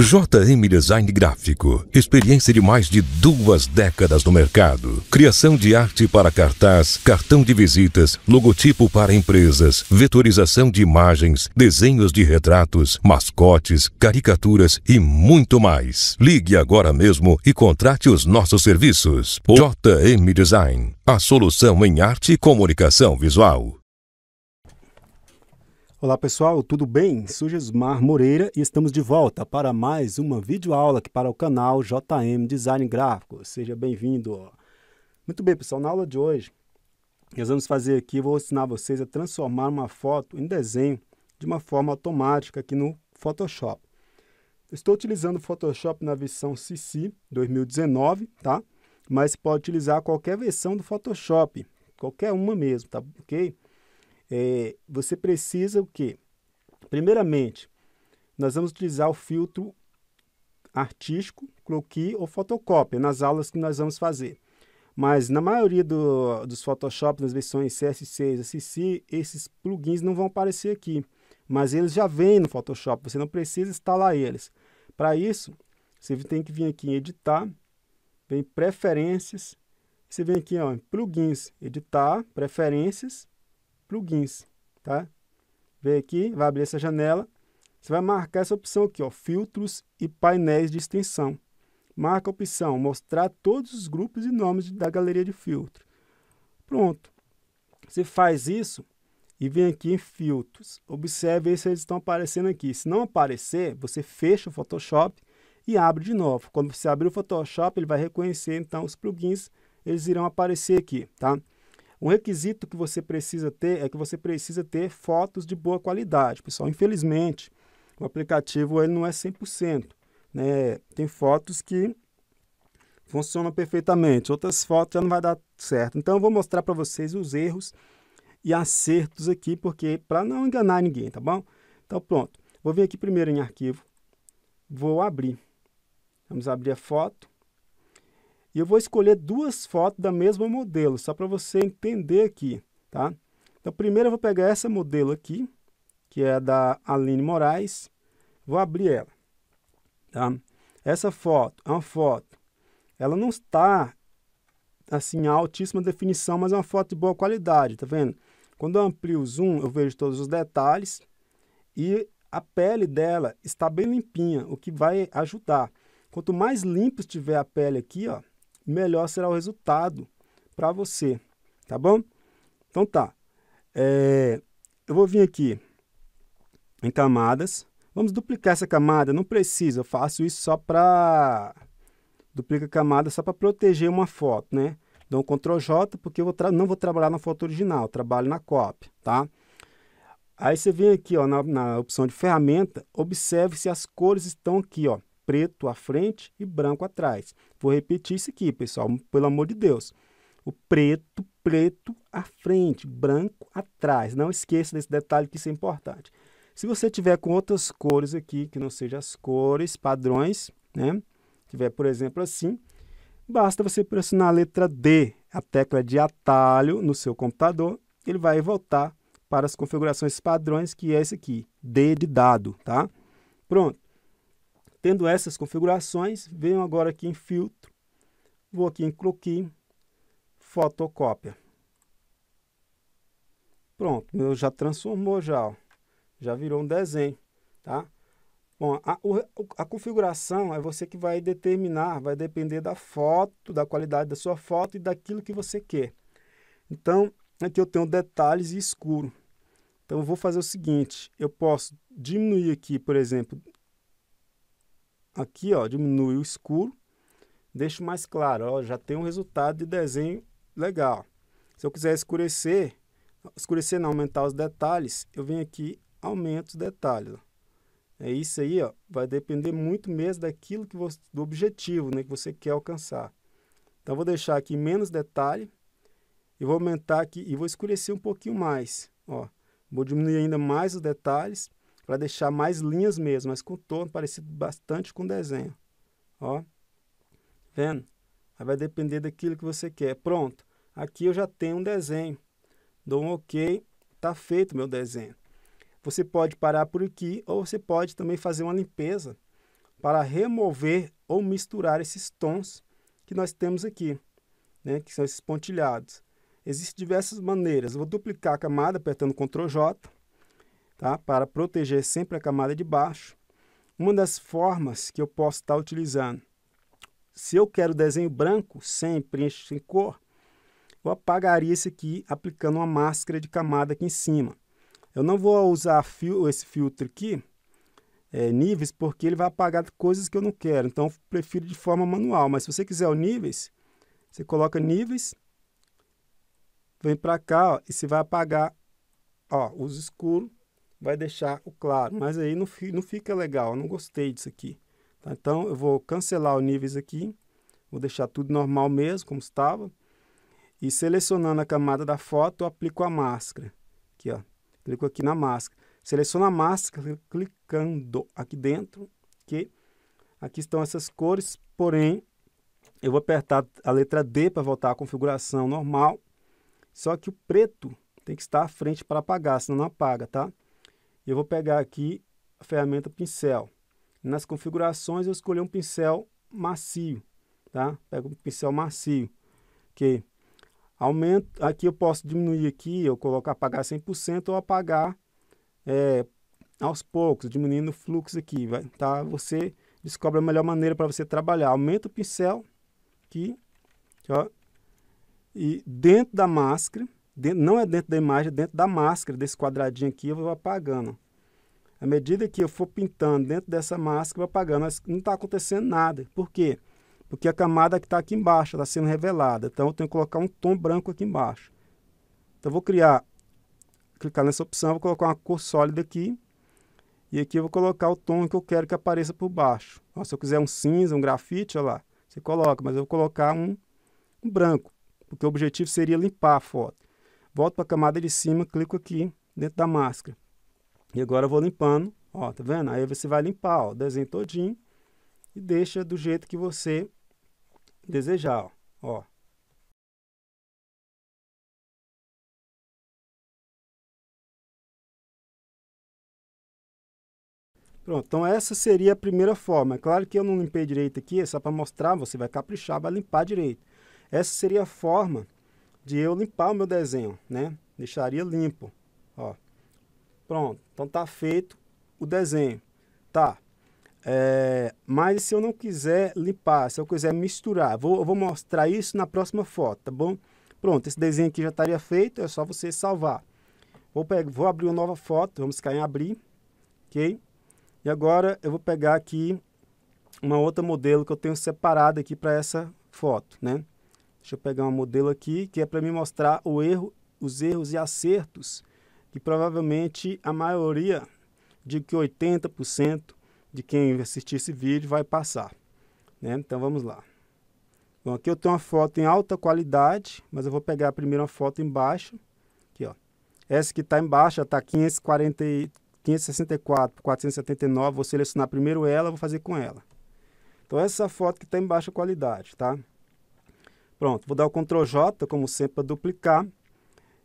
JM Design Gráfico. Experiência de mais de duas décadas no mercado. Criação de arte para cartaz, cartão de visitas, logotipo para empresas, vetorização de imagens, desenhos de retratos, mascotes, caricaturas e muito mais. Ligue agora mesmo e contrate os nossos serviços. JM Design. A solução em arte e comunicação visual. Olá pessoal, tudo bem? Sou Gismar Moreira e estamos de volta para mais uma videoaula aqui para o canal JM Design Gráfico. Seja bem-vindo! Muito bem pessoal, na aula de hoje nós vamos fazer aqui, vou ensinar vocês a transformar uma foto em desenho de uma forma automática aqui no Photoshop. estou utilizando o Photoshop na versão CC 2019, tá? Mas pode utilizar qualquer versão do Photoshop, qualquer uma mesmo, tá ok? é, você precisa o quê? Primeiramente, nós vamos utilizar o filtro artístico, croquis ou fotocópia nas aulas que nós vamos fazer. Mas na maioria do, dos Photoshop, nas versões CS6, CC esses plugins não vão aparecer aqui. Mas eles já vêm no Photoshop, você não precisa instalar eles. Para isso, você tem que vir aqui em Editar, vem Preferências, você vem aqui ó, em Plugins, Editar, Preferências, plugins, tá? Vem aqui, vai abrir essa janela. Você vai marcar essa opção aqui, ó, filtros e painéis de extensão. Marca a opção mostrar todos os grupos e nomes da galeria de filtro. Pronto. Você faz isso e vem aqui em filtros. Observe se eles estão aparecendo aqui. Se não aparecer, você fecha o Photoshop e abre de novo. Quando você abrir o Photoshop, ele vai reconhecer então os plugins, eles irão aparecer aqui, tá? Um requisito que você precisa ter é que você precisa ter fotos de boa qualidade. Pessoal, infelizmente, o aplicativo ele não é 100%. Né? Tem fotos que funcionam perfeitamente, outras fotos já não vai dar certo. Então, eu vou mostrar para vocês os erros e acertos aqui, porque para não enganar ninguém, tá bom? Então, pronto. Vou vir aqui primeiro em arquivo, vou abrir. Vamos abrir a foto. E eu vou escolher duas fotos da mesma modelo, só para você entender aqui, tá? Então, primeiro eu vou pegar essa modelo aqui, que é da Aline Moraes. Vou abrir ela, tá? Essa foto é uma foto, ela não está, assim, altíssima definição, mas é uma foto de boa qualidade, tá vendo? Quando eu amplio o zoom, eu vejo todos os detalhes e a pele dela está bem limpinha, o que vai ajudar. Quanto mais limpo estiver a pele aqui, ó, melhor será o resultado para você, tá bom? Então tá, é, eu vou vir aqui em camadas, vamos duplicar essa camada, não precisa, eu faço isso só para... Duplica a camada só para proteger uma foto, né? Dou um Ctrl J porque eu vou não vou trabalhar na foto original, trabalho na copy, tá? Aí você vem aqui ó, na, na opção de ferramenta, observe se as cores estão aqui, ó, preto à frente e branco atrás. Vou repetir isso aqui, pessoal, pelo amor de Deus. O preto, preto à frente, branco atrás. Não esqueça desse detalhe que isso é importante. Se você tiver com outras cores aqui, que não sejam as cores padrões, né? Tiver, por exemplo, assim, basta você pressionar a letra D, a tecla de atalho no seu computador, ele vai voltar para as configurações padrões, que é esse aqui, D de dado, tá? Pronto. Tendo essas configurações, venho agora aqui em filtro, vou aqui em croquis, fotocópia. Pronto, meu já transformou já, ó. já virou um desenho, tá? Bom, a, a, configuração é você que vai determinar, vai depender da foto, da qualidade da sua foto e daquilo que você quer. Então, aqui eu tenho detalhes e escuro. Então, eu vou fazer o seguinte, eu posso diminuir aqui, por exemplo, aqui, ó, diminui o escuro, deixo mais claro, ó, já tem um resultado de desenho legal. Se eu quiser escurecer, escurecer não, aumentar os detalhes, eu venho aqui, aumento os detalhes. Ó. É isso aí, ó, vai depender muito mesmo daquilo que você, do objetivo né, que você quer alcançar. Então, vou deixar aqui menos detalhe e vou aumentar aqui e vou escurecer um pouquinho mais. Ó. Vou diminuir ainda mais os detalhes para deixar mais linhas mesmo, mas contorno parecido bastante com desenho. Ó, vendo? Aí vai depender daquilo que você quer. Pronto, aqui eu já tenho um desenho. Dou um OK, está feito meu desenho. Você pode parar por aqui ou você pode também fazer uma limpeza para remover ou misturar esses tons que nós temos aqui, né, que são esses pontilhados. Existem diversas maneiras. Eu vou duplicar a camada apertando Ctrl J tá? para proteger sempre a camada de baixo. Uma das formas que eu posso estar utilizando, se eu quero desenho branco, sem preenche sem cor, eu apagaria isso aqui aplicando uma máscara de camada aqui em cima. Eu não vou usar esse filtro aqui, é, níveis, porque ele vai apagar coisas que eu não quero. Então, eu prefiro de forma manual. Mas se você quiser o níveis, você coloca níveis, vem para cá ó, e você vai apagar ó, os escuros vai deixar o claro, mas aí não, não fica legal, não gostei disso aqui. Tá? Então eu vou cancelar os níveis aqui, vou deixar tudo normal mesmo, como estava, e selecionando a camada da foto, eu aplico a máscara. Aqui, ó, clico aqui na máscara. Seleciono a máscara, clicando aqui dentro, ok? Aqui estão essas cores, porém, eu vou apertar a letra D para voltar à configuração normal, só que o preto tem que estar à frente para apagar, senão não apaga, tá? Eu vou pegar aqui a ferramenta pincel. Nas configurações eu escolhi um pincel macio, tá? Pego um pincel macio, que aumento, aqui eu posso diminuir aqui, eu coloco apagar 100% ou apagar é, aos poucos, diminuindo o fluxo aqui, vai, tá? Você descobre a melhor maneira para você trabalhar. Aumenta o pincel aqui, ó, e dentro da máscara, dentro, não é dentro da imagem, é dentro da máscara, desse quadradinho aqui, eu vou apagando. À medida que eu for pintando dentro dessa máscara, eu vou apagando, mas não está acontecendo nada. Por quê? Porque a camada que está aqui embaixo está sendo revelada. Então, eu tenho que colocar um tom branco aqui embaixo. Então, eu vou criar, clicar nessa opção, vou colocar uma cor sólida aqui. E aqui eu vou colocar o tom que eu quero que apareça por baixo. Ó, se eu quiser um cinza, um grafite, olha lá, você coloca, mas eu vou colocar um, um branco, porque o objetivo seria limpar a foto volto para a camada de cima, clico aqui dentro da máscara. E agora eu vou limpando, ó, tá vendo? Aí você vai limpar, ó, o desenho todinho e deixa do jeito que você desejar, ó. ó. Pronto, então essa seria a primeira forma. É claro que eu não limpei direito aqui, é só para mostrar, você vai caprichar, vai limpar direito. Essa seria a forma de eu limpar o meu desenho, né? Deixaria limpo, ó. Pronto, então tá feito o desenho, tá? É, mas se eu não quiser limpar, se eu quiser misturar, vou, vou mostrar isso na próxima foto, tá bom? Pronto, esse desenho aqui já estaria feito, é só você salvar. Vou, pegar, vou abrir uma nova foto, vamos ficar em abrir, ok? E agora eu vou pegar aqui uma outra modelo que eu tenho separado aqui para essa foto, né? Deixa eu pegar um modelo aqui que é para me mostrar o erro, os erros e acertos, que provavelmente a maioria, de que 80% de quem assistir esse vídeo vai passar. Né? Então vamos lá. Bom, aqui eu tenho uma foto em alta qualidade, mas eu vou pegar primeiro uma foto embaixo. Aqui, ó. Essa que está embaixo está 564 por 479. Vou selecionar primeiro ela, vou fazer com ela. Então essa foto que está em baixa é qualidade, tá? Pronto, vou dar o Ctrl J, como sempre, para duplicar.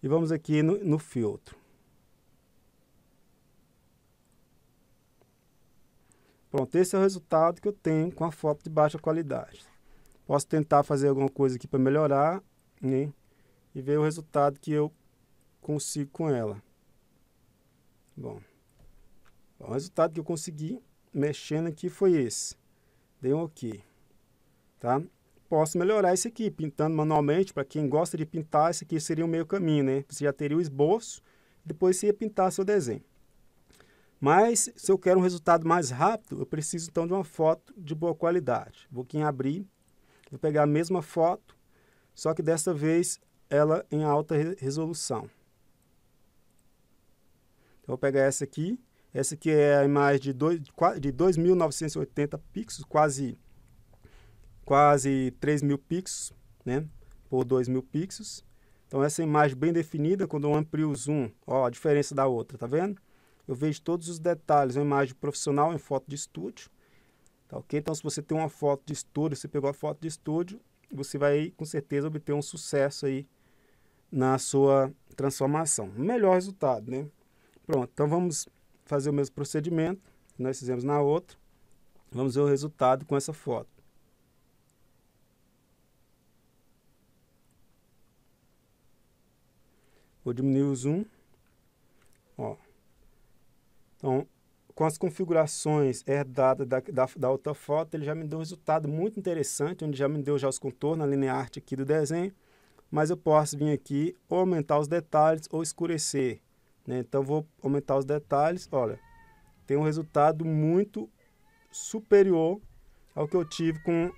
E vamos aqui no, no filtro. Pronto, esse é o resultado que eu tenho com a foto de baixa qualidade. Posso tentar fazer alguma coisa aqui para melhorar né? e ver o resultado que eu consigo com ela. Bom, o resultado que eu consegui mexendo aqui foi esse. Dei um OK, tá? posso melhorar isso aqui, pintando manualmente, para quem gosta de pintar, isso aqui seria o meio caminho, né? Você já teria o esboço, depois você ia pintar seu desenho. Mas, se eu quero um resultado mais rápido, eu preciso então de uma foto de boa qualidade. Vou aqui em abrir, vou pegar a mesma foto, só que desta vez ela em alta resolução. Então, vou pegar essa aqui, essa aqui é a imagem de, dois, de 2.980 pixels, quase quase 3 mil pixels, né? Por 2 mil pixels. Então essa imagem bem definida, quando eu amplio o zoom, ó, a diferença da outra, tá vendo? Eu vejo todos os detalhes, uma imagem profissional em foto de estúdio, tá ok? Então se você tem uma foto de estúdio, você pegou a foto de estúdio, você vai com certeza obter um sucesso aí na sua transformação. Melhor resultado, né? Pronto, então vamos fazer o mesmo procedimento que nós fizemos na outra. Vamos ver o resultado com essa foto. Vou diminuir o zoom. Ó. Então, com as configurações herdadas da, da, da, outra foto, ele já me deu um resultado muito interessante, onde já me deu já os contornos, a linha arte aqui do desenho. Mas eu posso vir aqui ou aumentar os detalhes ou escurecer. Né? Então, vou aumentar os detalhes. Olha, tem um resultado muito superior ao que eu tive com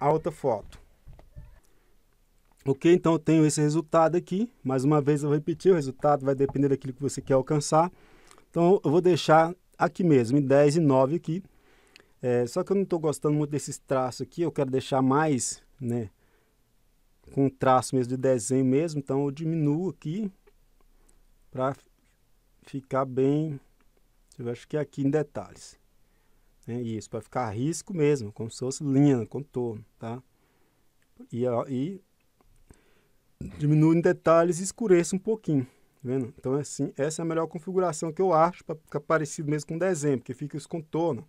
a outra foto. Ok, então eu tenho esse resultado aqui. Mais uma vez eu vou repetir, o resultado vai depender daquilo que você quer alcançar. Então eu vou deixar aqui mesmo, em 10 e 9 aqui. É, só que eu não estou gostando muito desses traços aqui, eu quero deixar mais, né? Com traço mesmo de desenho mesmo, então eu diminuo aqui para ficar bem, eu acho que é aqui em detalhes. É isso, para ficar risco mesmo, como se fosse linha, contorno, tá? E, e diminua em detalhes e escureça um pouquinho. Tá vendo? Então, é assim, essa é a melhor configuração que eu acho para ficar parecido mesmo com um desenho, porque fica os contornos,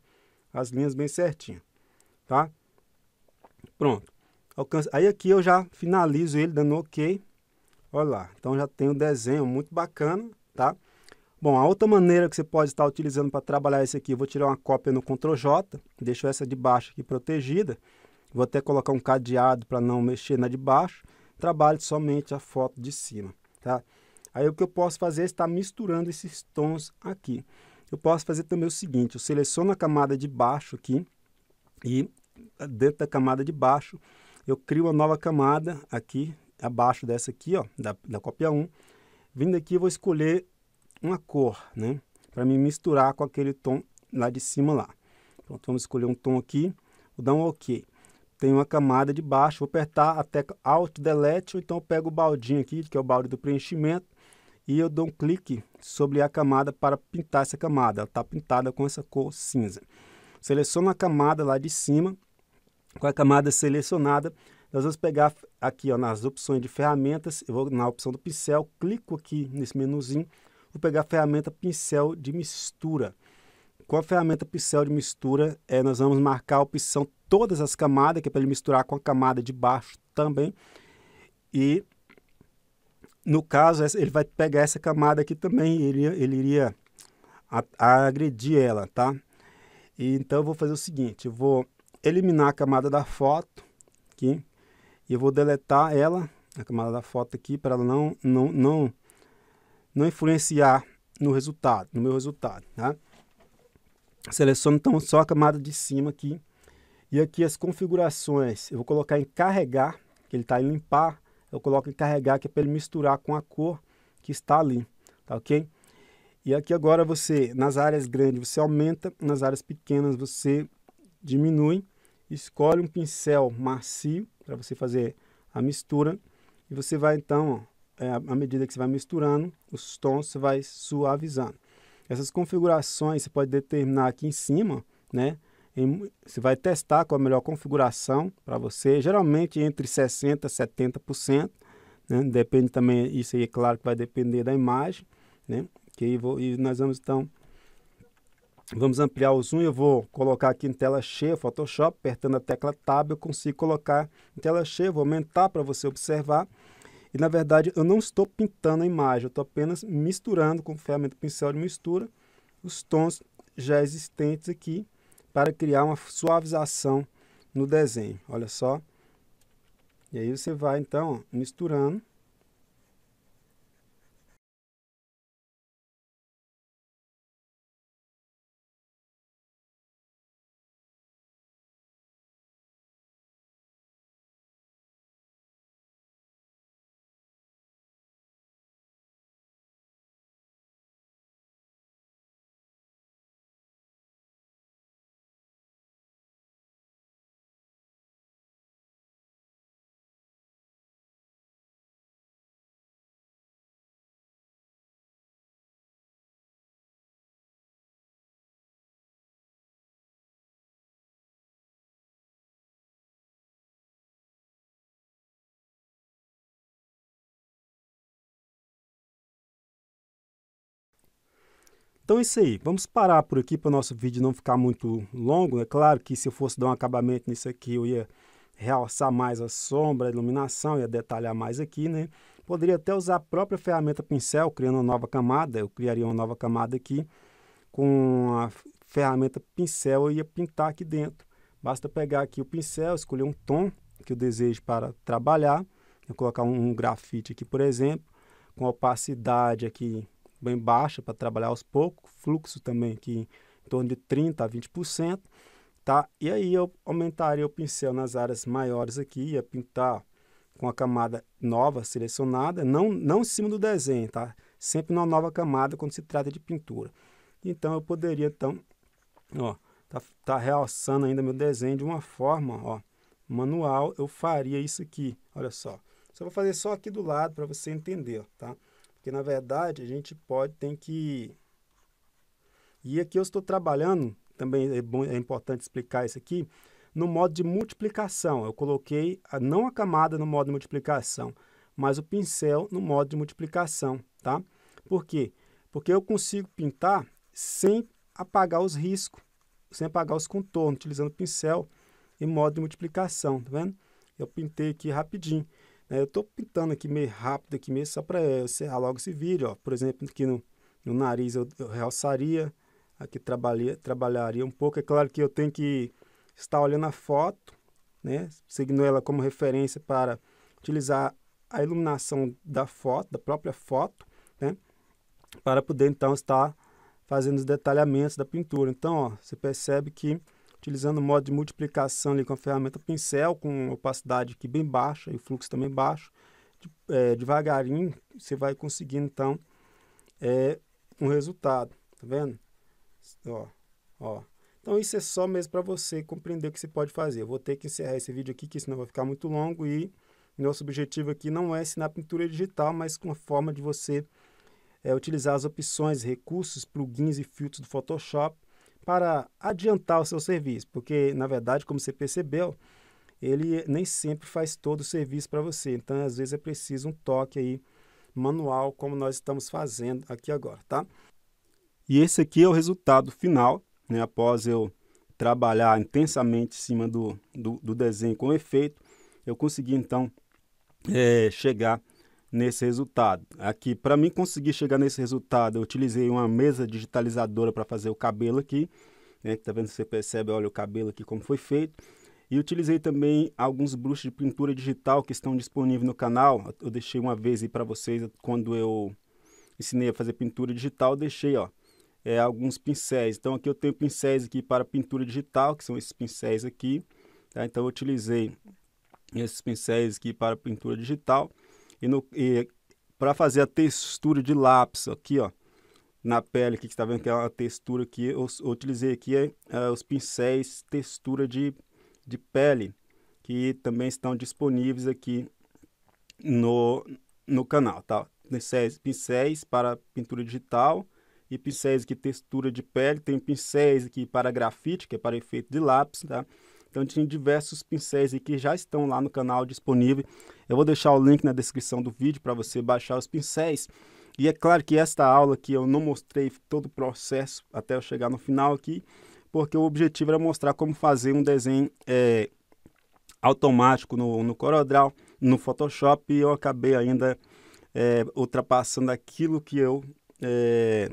as linhas bem certinho, tá? Pronto. Aí aqui eu já finalizo ele dando OK. Olha lá, então já tem o desenho muito bacana, tá? Bom, a outra maneira que você pode estar utilizando para trabalhar esse aqui, eu vou tirar uma cópia no Ctrl J, deixo essa de baixo aqui protegida, vou até colocar um cadeado para não mexer na de baixo, trabalhe somente a foto de cima, tá? Aí o que eu posso fazer é estar misturando esses tons aqui. Eu posso fazer também o seguinte, eu seleciono a camada de baixo aqui e dentro da camada de baixo eu crio uma nova camada aqui, abaixo dessa aqui, ó, da, da cópia 1. Vindo aqui eu vou escolher uma cor, né? Para me misturar com aquele tom lá de cima lá. Pronto, vamos escolher um tom aqui, vou dar um OK tem uma camada de baixo, vou apertar a tecla Alt Delete, ou então pego o baldinho aqui, que é o balde do preenchimento, e eu dou um clique sobre a camada para pintar essa camada. Ela está pintada com essa cor cinza. Seleciono a camada lá de cima. Com a camada selecionada, nós vamos pegar aqui ó, nas opções de ferramentas, eu vou na opção do pincel, clico aqui nesse menuzinho, vou pegar a ferramenta pincel de mistura. Com a ferramenta pincel de mistura, é, nós vamos marcar a opção todas as camadas, que é para ele misturar com a camada de baixo também. E no caso, ele vai pegar essa camada aqui também, ele, ele iria a, a agredir ela, tá? E, então eu vou fazer o seguinte, eu vou eliminar a camada da foto aqui, e eu vou deletar ela, a camada da foto aqui, para ela não, não, não, não influenciar no resultado, no meu resultado, tá? Seleciono então só a camada de cima aqui, e aqui as configurações, eu vou colocar em carregar, que ele está em limpar, eu coloco em carregar, que é para ele misturar com a cor que está ali, tá ok? E aqui agora você, nas áreas grandes você aumenta, nas áreas pequenas você diminui, escolhe um pincel macio para você fazer a mistura e você vai então, ó, é, à medida que você vai misturando, os tons você vai suavizando. Essas configurações você pode determinar aqui em cima, né? você vai testar qual a melhor configuração para você, geralmente entre 60% e 70%. Né? Depende também, isso aí é claro que vai depender da imagem. Né? Que vou, e nós vamos então Vamos ampliar o zoom, eu vou colocar aqui em tela cheia, Photoshop, apertando a tecla Tab, eu consigo colocar em tela cheia, vou aumentar para você observar. E na verdade eu não estou pintando a imagem, eu estou apenas misturando com ferramenta pincel de mistura os tons já existentes aqui para criar uma suavização no desenho. Olha só. E aí você vai, então, misturando. Então é isso aí, vamos parar por aqui para o nosso vídeo não ficar muito longo. É claro que se eu fosse dar um acabamento nisso aqui, eu ia realçar mais a sombra, a iluminação, ia detalhar mais aqui, né? Poderia até usar a própria ferramenta pincel, criando uma nova camada. Eu criaria uma nova camada aqui. Com a ferramenta pincel, eu ia pintar aqui dentro. Basta pegar aqui o pincel, escolher um tom que eu desejo para trabalhar. Vou colocar um grafite aqui, por exemplo, com opacidade aqui bem baixa para trabalhar aos poucos, fluxo também aqui em torno de 30% a 20%, tá? E aí eu aumentaria o pincel nas áreas maiores aqui, ia pintar com a camada nova selecionada, não, não em cima do desenho, tá? Sempre numa nova camada quando se trata de pintura. Então eu poderia, então, ó, tá, tá realçando ainda meu desenho de uma forma, ó, manual, eu faria isso aqui, olha só. Só vou fazer só aqui do lado para você entender, ó, tá? Porque, na verdade, a gente pode, tem que... E aqui eu estou trabalhando, também é, bom, é importante explicar isso aqui, no modo de multiplicação. Eu coloquei a, não a camada no modo de multiplicação, mas o pincel no modo de multiplicação, tá? Por quê? Porque eu consigo pintar sem apagar os riscos, sem apagar os contornos, utilizando pincel e modo de multiplicação, tá vendo? Eu pintei aqui rapidinho. Né? eu estou pintando aqui meio rápido aqui mesmo, só para eh, encerrar logo esse vídeo. Ó. Por exemplo, aqui no, no nariz eu, eu realçaria, aqui trabalharia, trabalharia um pouco. É claro que eu tenho que estar olhando a foto, né, seguindo ela como referência para utilizar a iluminação da foto, da própria foto, né, para poder então estar fazendo os detalhamentos da pintura. Então, ó, você percebe que utilizando o modo de multiplicação ali com a ferramenta pincel, com opacidade aqui bem baixa e fluxo também baixo, de, é, devagarinho você vai conseguir então é, um resultado, tá vendo? Ó, ó. Então isso é só mesmo para você compreender o que você pode fazer. Eu vou ter que encerrar esse vídeo aqui, que senão vai ficar muito longo e nosso objetivo aqui não é ensinar pintura digital, mas com a forma de você é, utilizar as opções, recursos, plugins e filtros do Photoshop para adiantar o seu serviço, porque na verdade, como você percebeu, ele nem sempre faz todo o serviço para você. Então, às vezes é preciso um toque aí manual, como nós estamos fazendo aqui agora, tá? E esse aqui é o resultado final, né? Após eu trabalhar intensamente em cima do, do, do desenho com efeito, eu consegui então é, chegar nesse resultado. Aqui, para mim conseguir chegar nesse resultado, eu utilizei uma mesa digitalizadora para fazer o cabelo aqui, né, que tá vendo, você percebe, olha o cabelo aqui como foi feito. E utilizei também alguns bruxos de pintura digital que estão disponíveis no canal. Eu deixei uma vez aí para vocês quando eu ensinei a fazer pintura digital, deixei, ó, é, alguns pincéis. Então aqui eu tenho pincéis aqui para pintura digital, que são esses pincéis aqui, tá? Então eu utilizei esses pincéis aqui para pintura digital. E, e para fazer a textura de lápis aqui, ó, na pele aqui, que está vendo que é uma textura que eu, eu utilizei aqui, é, é, os pincéis textura de, de pele, que também estão disponíveis aqui no, no canal, tá? Pincéis, pincéis para pintura digital e pincéis aqui textura de pele, tem pincéis aqui para grafite, que é para efeito de lápis, tá? Então tinha diversos pincéis aí que já estão lá no canal disponível. Eu vou deixar o link na descrição do vídeo para você baixar os pincéis. E é claro que esta aula aqui eu não mostrei todo o processo até eu chegar no final aqui, porque o objetivo era mostrar como fazer um desenho é, automático no, no CorelDRAW, no Photoshop, e eu acabei ainda é, ultrapassando aquilo que eu... É,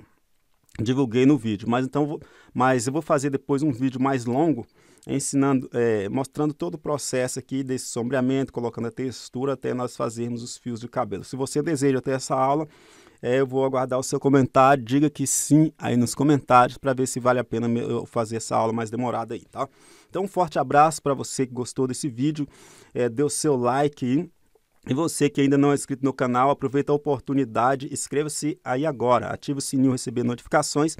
divulguei no vídeo. Mas então, vou, mas eu vou fazer depois um vídeo mais longo ensinando, é, mostrando todo o processo aqui desse sombreamento, colocando a textura até nós fazermos os fios de cabelo. Se você deseja ter essa aula, é, eu vou aguardar o seu comentário. Diga que sim aí nos comentários para ver se vale a pena eu fazer essa aula mais demorada aí, tá? Então, um forte abraço para você que gostou desse vídeo, é, dê o seu like aí. E você que ainda não é inscrito no canal, aproveita a oportunidade, inscreva-se aí agora, ative o sininho receber notificações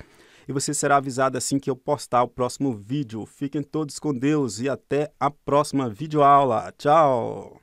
e você será avisado assim que eu postar o próximo vídeo. Fiquem todos com Deus e até a próxima videoaula. Tchau!